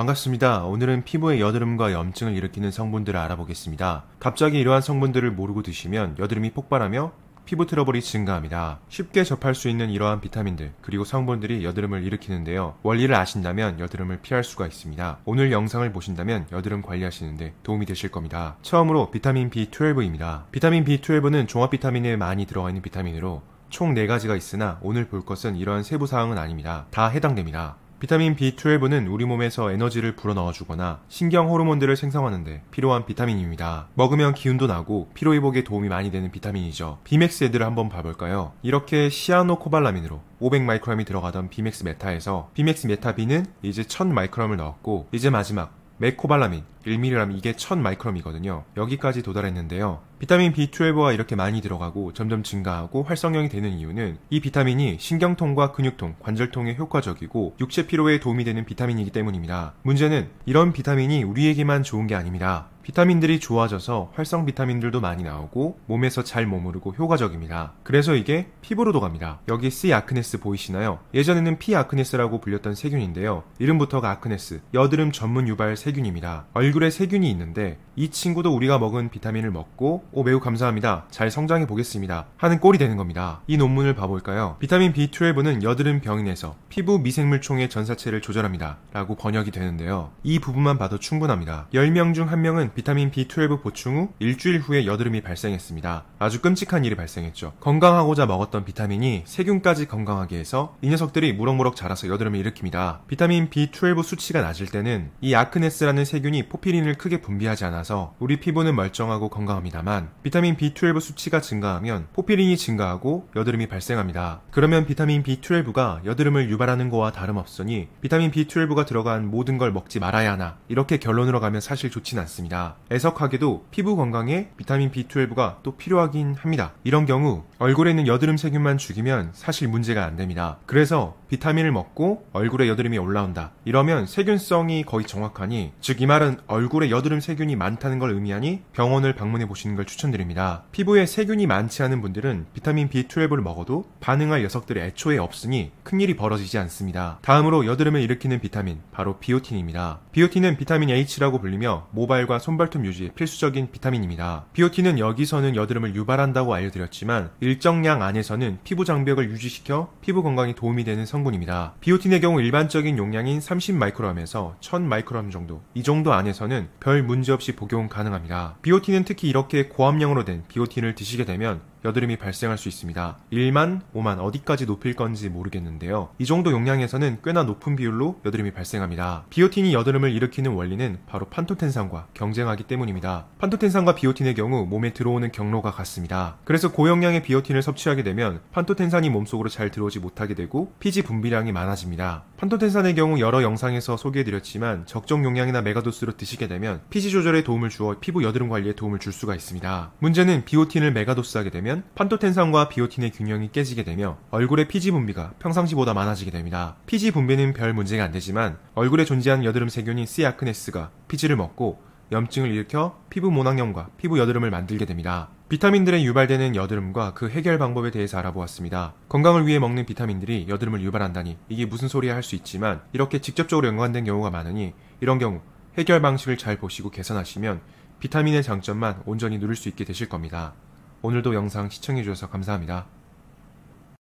반갑습니다. 오늘은 피부에 여드름과 염증을 일으키는 성분들을 알아보겠습니다. 갑자기 이러한 성분들을 모르고 드시면 여드름이 폭발하며 피부 트러블이 증가합니다. 쉽게 접할 수 있는 이러한 비타민들 그리고 성분들이 여드름을 일으키는데요. 원리를 아신다면 여드름을 피할 수가 있습니다. 오늘 영상을 보신다면 여드름 관리하시는데 도움이 되실 겁니다. 처음으로 비타민 B12입니다. 비타민 B12는 종합 비타민에 많이 들어가 있는 비타민으로 총 4가지가 있으나 오늘 볼 것은 이러한 세부 사항은 아닙니다. 다 해당됩니다. 비타민 B12는 우리 몸에서 에너지를 불어넣어주거나 신경 호르몬들을 생성하는데 필요한 비타민입니다. 먹으면 기운도 나고 피로회복에 도움이 많이 되는 비타민이죠. 비맥스 애들을 한번 봐볼까요? 이렇게 시아노코발라민으로 500마이크럼이 들어가던 비맥스 메타에서 비맥스 메타비는 이제 1000마이크럼을 넣었고 이제 마지막 메코발라민, 1mg 이게 1000마이크럼이거든요. 여기까지 도달했는데요. 비타민 B12가 이렇게 많이 들어가고 점점 증가하고 활성형이 되는 이유는 이 비타민이 신경통과 근육통, 관절통에 효과적이고 육체 피로에 도움이 되는 비타민이기 때문입니다. 문제는 이런 비타민이 우리에게만 좋은 게 아닙니다. 비타민들이 좋아져서 활성 비타민들도 많이 나오고 몸에서 잘 머무르고 효과적입니다. 그래서 이게 피부로도 갑니다. 여기 C 아크네스 보이시나요? 예전에는 P 아크네스라고 불렸던 세균인데요. 이름부터가 아크네스, 여드름 전문 유발 세균입니다. 얼굴에 세균이 있는데 이 친구도 우리가 먹은 비타민을 먹고 오 매우 감사합니다. 잘 성장해 보겠습니다. 하는 꼴이 되는 겁니다. 이 논문을 봐볼까요? 비타민 B12는 여드름 병인에서 피부 미생물총의 전사체를 조절합니다. 라고 번역이 되는데요. 이 부분만 봐도 충분합니다. 10명 중 1명은 비타민 B12 보충 후 일주일 후에 여드름이 발생했습니다. 아주 끔찍한 일이 발생했죠. 건강하고자 먹었던 비타민이 세균까지 건강하게 해서 이 녀석들이 무럭무럭 자라서 여드름을 일으킵니다. 비타민 B12 수치가 낮을 때는 이 아크네스라는 세균이 포피린을 크게 분비하지 않아서 우리 피부는 멀쩡하고 건강합니다만 비타민 B12 수치가 증가하면 포피린이 증가하고 여드름이 발생합니다. 그러면 비타민 B12가 여드름을 유발하는 거와 다름없으니 비타민 B12가 들어간 모든 걸 먹지 말아야 하나 이렇게 결론으로 가면 사실 좋진 않습니다. 있니다 애석하게도 피부 건강에 비타민 B12가 또 필요하긴 합니다. 이런 경우 얼굴에 있는 여드름 세균만 죽이면 사실 문제가 안 됩니다. 그래서 비타민을 먹고 얼굴에 여드름이 올라온다. 이러면 세균성이 거의 정확하니 즉 이 말은 얼굴에 여드름 세균이 많다는 걸 의미하니 병원을 방문해 보시는 걸 추천드립니다. 피부에 세균이 많지 않은 분들은 비타민 B12를 먹어도 반응할 녀석들이 애초에 없으니 큰일이 벌어지지 않습니다. 다음으로 여드름을 일으키는 비타민 바로 비오틴입니다. 비오틴은 비타민 H라고 불리며 모발과 손발톱 유지에 필수적인 비타민입니다. 비오틴은 여기서는 여드름을 유발한다고 알려드렸지만 일정량 안에서는 피부 장벽을 유지시켜 피부 건강에 도움이 되는 성 성분입니다. 비오틴의 경우 일반적인 용량인 3 0마이크로암에서1 0 0 0마이크로암 정도, 이 정도 안에서는 별 문제 없이 복용 가능합니다. 비오틴은 특히 이렇게 고함량으로 된 비오틴을 드시게 되면 여드름이 발생할 수 있습니다. 1만, 5만 어디까지 높일 건지 모르겠는데요. 이 정도 용량에서는 꽤나 높은 비율로 여드름이 발생합니다. 비오틴이 여드름을 일으키는 원리는 바로 판토텐산과 경쟁하기 때문입니다. 판토텐산과 비오틴의 경우 몸에 들어오는 경로가 같습니다. 그래서 고용량의 비오틴을 섭취하게 되면 판토텐산이 몸속으로 잘 들어오지 못하게 되고 피지 분비량이 많아집니다. 판토텐산의 경우 여러 영상에서 소개해드렸지만 적정 용량이나 메가도스로 드시게 되면 피지 조절에 도움을 주어 피부 여드름 관리에 도움을 줄 수가 있습니다. 문제는 비오틴을 메가도스 하게 되면 되면 판토텐산과 비오틴의 균형이 깨지게 되며 얼굴의 피지 분비가 평상시보다 많아지게 됩니다. 피지 분비는 별 문제가 안 되지만 얼굴에 존재한 여드름 세균인 C 아크네스가 피지를 먹고 염증을 일으켜 피부 모낭염과 피부 여드름을 만들게 됩니다. 비타민들의 유발되는 여드름과 그 해결 방법에 대해서 알아보았습니다. 건강을 위해 먹는 비타민들이 여드름을 유발한다니 이게 무슨 소리야 할 수 있지만 이렇게 직접적으로 연관된 경우가 많으니 이런 경우 해결 방식을 잘 보시고 개선하시면 비타민의 장점만 온전히 누릴 수 있게 되실 겁니다. 오늘도 영상 시청해주셔서 감사합니다.